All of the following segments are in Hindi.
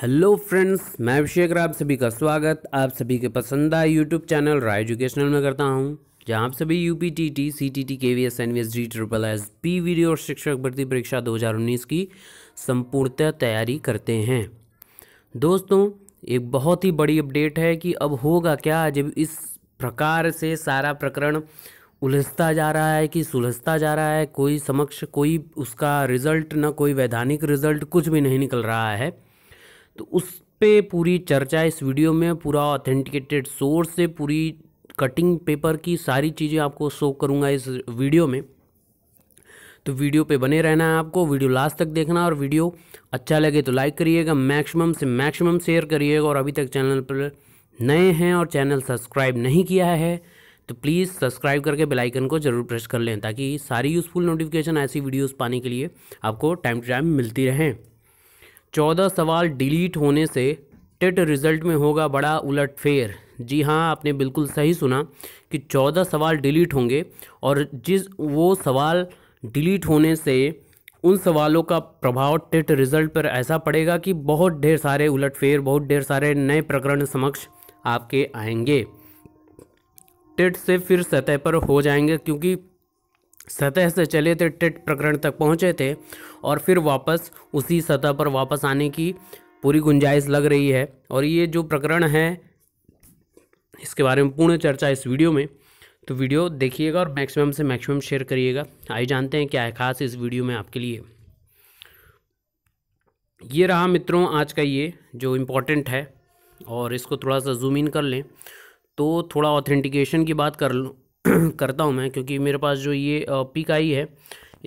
हेलो फ्रेंड्स मैं अभिषेक आप सभी का स्वागत आप सभी के पसंदा यूट्यूब चैनल राय एजुकेशनल में करता हूं जहां आप सभी U P T T C T T K V S N V S G triple S P V D और शिक्षक भर्ती परीक्षा 2019 की संपूर्णतः तैयारी करते हैं दोस्तों एक बहुत ही बड़ी अपडेट है कि अब होगा क्या जब इस प्रकार से सारा प्रकरण उलझता जा रहा है कि सुलझता जा रहा है कोई समक्ष कोई उसका रिजल्ट ना कोई वैधानिक रिजल्ट कुछ भी नहीं निकल रहा है तो उस पर पूरी चर्चा इस वीडियो में पूरा ऑथेंटिकेटेड सोर्स से पूरी कटिंग पेपर की सारी चीज़ें आपको शो करूँगा इस वीडियो में तो वीडियो पे बने रहना है आपको वीडियो लास्ट तक देखना और वीडियो अच्छा लगे तो लाइक करिएगा मैक्सिमम से मैक्सिमम शेयर करिएगा और अभी तक चैनल पर नए हैं और चैनल सब्सक्राइब नहीं किया है तो प्लीज़ सब्सक्राइब करके बेल आइकन को जरूर प्रेस कर लें ताकि सारी यूज़फुल नोटिफिकेशन ऐसी वीडियोस पाने के लिए आपको टाइम टू टाइम मिलती रहें चौदह सवाल डिलीट होने से टेट रिज़ल्ट में होगा बड़ा उलटफेर जी हाँ आपने बिल्कुल सही सुना कि चौदह सवाल डिलीट होंगे और जिस वो सवाल डिलीट होने से उन सवालों का प्रभाव टेट रिज़ल्ट पर ऐसा पड़ेगा कि बहुत ढेर सारे उलटफेर बहुत ढेर सारे नए प्रकरण समक्ष आपके आएंगे टेट से फिर सतह पर हो जाएंगे क्योंकि सतह से चले थे टेट प्रकरण तक पहुंचे थे और फिर वापस उसी सतह पर वापस आने की पूरी गुंजाइश लग रही है और ये जो प्रकरण है इसके बारे में पूर्ण चर्चा इस वीडियो में तो वीडियो देखिएगा और मैक्सिमम से मैक्सिमम शेयर करिएगा आइए जानते हैं क्या है खास इस वीडियो में आपके लिए ये रहा मित्रों आज का ये जो इम्पोर्टेंट है और इसको थोड़ा सा जूम इन कर लें तो थोड़ा ऑथेंटिकेशन की बात कर लूँ करता हूँ मैं क्योंकि मेरे पास जो ये पिक आई है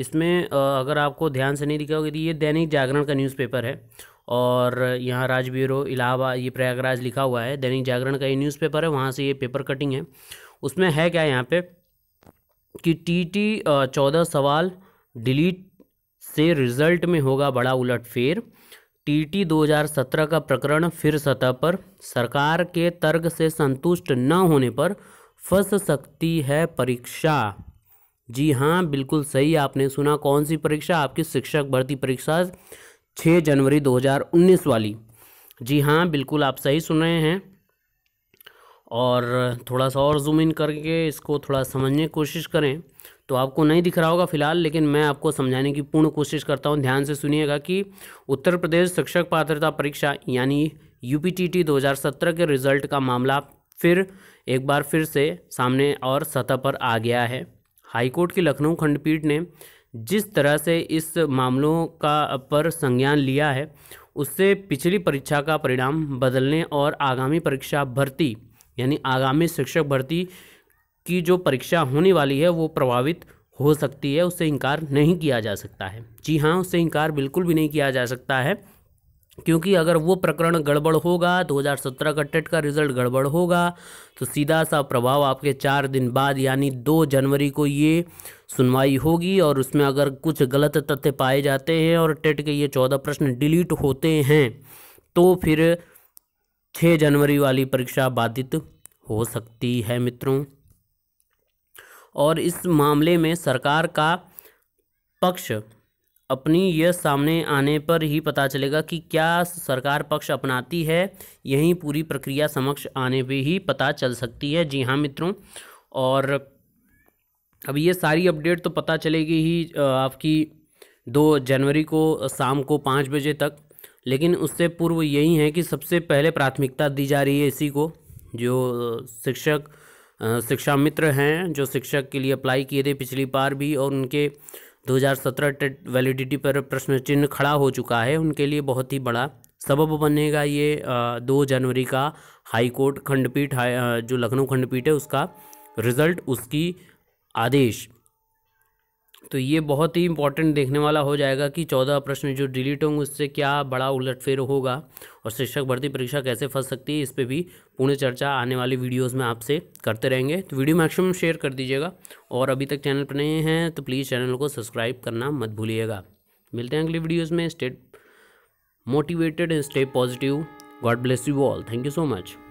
इसमें अगर आपको ध्यान से नहीं दिखा होगा तो ये दैनिक जागरण का न्यूज़पेपर है और यहाँ राज ब्यूरो इलाहाबाद ये प्रयागराज लिखा हुआ है दैनिक जागरण का ये न्यूज़पेपर है वहाँ से ये पेपर कटिंग है उसमें है क्या यहाँ पे कि टी टी चौदह सवाल डिलीट से रिजल्ट में होगा बड़ा उलटफेर टी 2017 का प्रकरण फिर सतह पर सरकार के तर्क से संतुष्ट न होने पर फंस सकती है परीक्षा जी हाँ बिल्कुल सही आपने सुना कौन सी परीक्षा आपकी शिक्षक भर्ती परीक्षा छः जनवरी 2019 वाली जी हाँ बिल्कुल आप सही सुन रहे हैं और थोड़ा सा और जूम इन करके इसको थोड़ा समझने की कोशिश करें तो आपको नहीं दिख रहा होगा फिलहाल लेकिन मैं आपको समझाने की पूर्ण कोशिश करता हूँ ध्यान से सुनिएगा कि उत्तर प्रदेश शिक्षक पात्रता परीक्षा यानी यू पी टी टी के रिजल्ट का मामला फिर एक बार फिर से सामने और सतह पर आ गया है हाईकोर्ट की लखनऊ खंडपीठ ने जिस तरह से इस मामलों का पर संज्ञान लिया है उससे पिछली परीक्षा का परिणाम बदलने और आगामी परीक्षा भर्ती यानी आगामी शिक्षक भर्ती की जो परीक्षा होने वाली है वो प्रभावित हो सकती है उससे इनकार नहीं किया जा सकता है जी हाँ उससे इनकार बिल्कुल भी नहीं किया जा सकता है क्योंकि अगर वो प्रकरण गड़बड़ होगा 2017 का टेट का रिजल्ट गड़बड़ होगा तो सीधा सा प्रभाव आपके चार दिन बाद यानी दो जनवरी को ये सुनवाई होगी और उसमें अगर कुछ गलत तथ्य पाए जाते हैं और टेट के ये चौदह प्रश्न डिलीट होते हैं तो फिर छः जनवरी वाली परीक्षा बाधित हो सकती है मित्रों और इस मामले में सरकार का पक्ष अपनी यह सामने आने पर ही पता चलेगा कि क्या सरकार पक्ष अपनाती है यही पूरी प्रक्रिया समक्ष आने पर ही पता चल सकती है जी हाँ मित्रों और अब ये सारी अपडेट तो पता चलेगी ही आपकी दो जनवरी को शाम को पाँच बजे तक लेकिन उससे पूर्व यही है कि सबसे पहले प्राथमिकता दी जा रही है इसी को जो शिक्षक शिक्षा मित्र हैं जो शिक्षक के लिए अप्लाई किए थे पिछली बार भी और उनके 2017 वैलिडिटी पर प्रश्न चिन्ह खड़ा हो चुका है उनके लिए बहुत ही बड़ा सबब बनेगा ये दो जनवरी का हाई कोर्ट खंडपीठ जो लखनऊ खंडपीठ है उसका रिजल्ट उसकी आदेश तो ये बहुत ही इंपॉर्टेंट देखने वाला हो जाएगा कि चौदह प्रश्न जो डिलीट होंगे उससे क्या बड़ा उलटफेर होगा और शिक्षक भर्ती परीक्षा कैसे फंस सकती है इस पर भी पूर्ण चर्चा आने वाली वीडियोस में आपसे करते रहेंगे तो वीडियो मैक्सिमम शेयर कर दीजिएगा और अभी तक चैनल पर नहीं हैं तो प्लीज़ चैनल को सब्सक्राइब करना मत भूलिएगा मिलते हैं अगली वीडियोज़ में stay motivated and stay positive God bless you all thank you so much